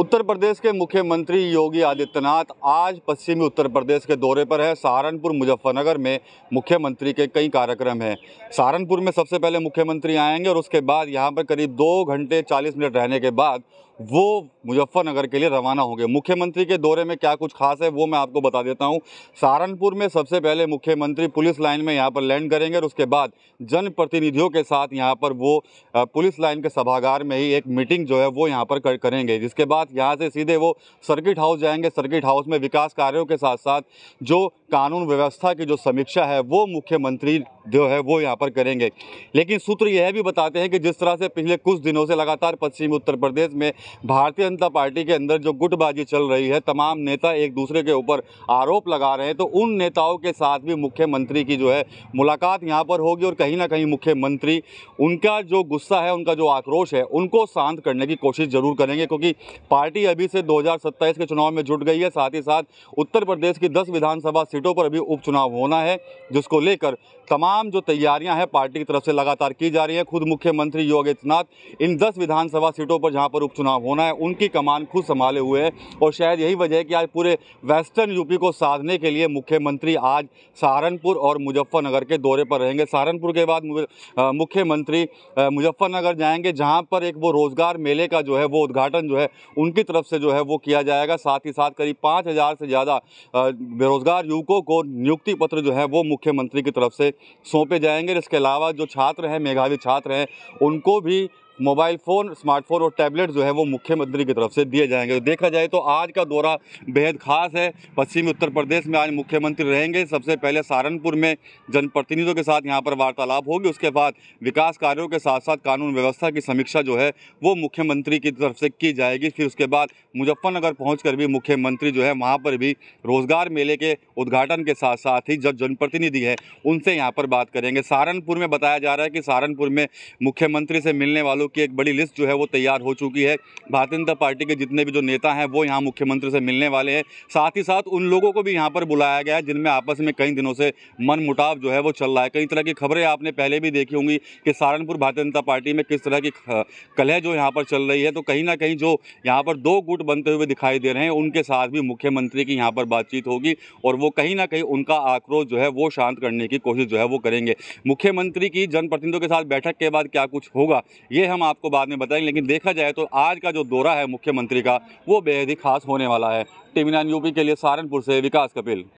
उत्तर प्रदेश के मुख्यमंत्री योगी आदित्यनाथ आज पश्चिमी उत्तर प्रदेश के दौरे पर है सहारनपुर मुजफ्फरनगर में मुख्यमंत्री के कई कार्यक्रम हैं सहारनपुर में सबसे पहले मुख्यमंत्री आएंगे और उसके बाद यहाँ पर करीब दो घंटे चालीस मिनट रहने के बाद वो मुजफ्फरनगर के लिए रवाना होंगे मुख्यमंत्री के दौरे में क्या कुछ खास है वो मैं आपको बता देता हूँ सहारनपुर में सबसे पहले मुख्यमंत्री पुलिस लाइन में यहाँ पर लैंड करेंगे और उसके बाद जनप्रतिनिधियों के साथ यहाँ पर वो पुलिस लाइन के सभागार में ही एक मीटिंग जो है वो यहाँ पर कर, करेंगे जिसके बाद यहाँ से सीधे वो सर्किट हाउस जाएंगे सर्किट हाउस में विकास कार्यों के साथ साथ जो कानून व्यवस्था की जो समीक्षा है वो मुख्यमंत्री जो है वो यहाँ पर करेंगे लेकिन सूत्र यह भी बताते हैं कि जिस तरह से पिछले कुछ दिनों से लगातार पश्चिमी उत्तर प्रदेश में भारतीय जनता पार्टी के अंदर जो गुटबाजी चल रही है तमाम नेता एक दूसरे के ऊपर आरोप लगा रहे हैं तो उन नेताओं के साथ भी मुख्यमंत्री की जो है मुलाकात यहाँ पर होगी और कहीं ना कहीं मुख्यमंत्री उनका जो गुस्सा है उनका जो आक्रोश है उनको शांत करने की कोशिश जरूर करेंगे क्योंकि पार्टी अभी से दो के चुनाव में जुट गई है साथ ही साथ उत्तर प्रदेश की दस विधानसभा सीटों पर अभी उपचुनाव होना है जिसको लेकर तमाम जो तैयारियां हैं पार्टी की तरफ से लगातार की जा रही है खुद मुख्यमंत्री योगी आदित्यनाथ इन दस विधानसभा सीटों पर जहां पर उपचुनाव होना है उनकी कमान खुद संभाले हुए है और शायद यही वजह है कि आज पूरे वेस्टर्न यूपी को साधने के लिए मुख्यमंत्री आज सहारनपुर और मुजफ्फरनगर के दौरे पर रहेंगे सहारनपुर के बाद मुख्यमंत्री मुजफ्फरनगर जाएंगे जहाँ पर एक वो रोज़गार मेले का जो है वो उद्घाटन जो है उनकी तरफ से जो है वो किया जाएगा साथ ही साथ करीब पाँच हज़ार से ज़्यादा बेरोज़गार युवकों को नियुक्ति पत्र जो है वो मुख्यमंत्री की तरफ से सौंपे जाएंगे इसके अलावा जो छात्र हैं मेघावी छात्र हैं उनको भी मोबाइल फ़ोन स्मार्टफोन और टैबलेट जो है वो मुख्यमंत्री की तरफ से दिए जाएंगे तो देखा जाए तो आज का दौरा बेहद खास है पश्चिमी उत्तर प्रदेश में आज मुख्यमंत्री रहेंगे सबसे पहले सहारनपुर में जनप्रतिनिधियों के साथ यहाँ पर वार्तालाप होगी उसके बाद विकास कार्यों के साथ साथ कानून व्यवस्था की समीक्षा जो है वो मुख्यमंत्री की तरफ से की जाएगी फिर उसके बाद मुजफ्फरनगर पहुँच भी मुख्यमंत्री जो है वहाँ पर भी रोजगार मेले के उद्घाटन के साथ साथ ही जब जनप्रतिनिधि हैं उनसे यहाँ पर बात करेंगे सहारनपुर में बताया जा रहा है कि सहारनपुर में मुख्यमंत्री से मिलने वालों की एक बड़ी लिस्ट जो है वो तैयार हो चुकी है भारतीय जनता पार्टी के जितने भी जो नेता हैं वो यहाँ मुख्यमंत्री से मिलने वाले हैं साथ ही साथ उन लोगों को भी यहाँ पर बुलाया गया है जिनमें आपस में कई दिनों से मन मुटाव जो है वो चल रहा है कई तरह की खबरें आपने पहले भी देखी होंगी कि सहारनपुर भारतीय जनता पार्टी में किस तरह की कलह जो यहाँ पर चल रही है तो कहीं ना कहीं जो यहाँ पर दो गुट बनते हुए दिखाई दे रहे हैं उनके साथ भी मुख्यमंत्री की यहाँ पर बातचीत होगी और वो कहीं ना कहीं उनका आक्रोश जो है वो शांत करने की कोशिश जो है वो करेंगे मुख्यमंत्री की जनप्रतिनिधियों के साथ बैठक के बाद क्या कुछ होगा ये हम हम आपको बाद में बताएंगे लेकिन देखा जाए तो आज का जो दौरा है मुख्यमंत्री का वो बेहद ही खास होने वाला है टीवी नाइन यूपी के लिए सहारनपुर से विकास कपिल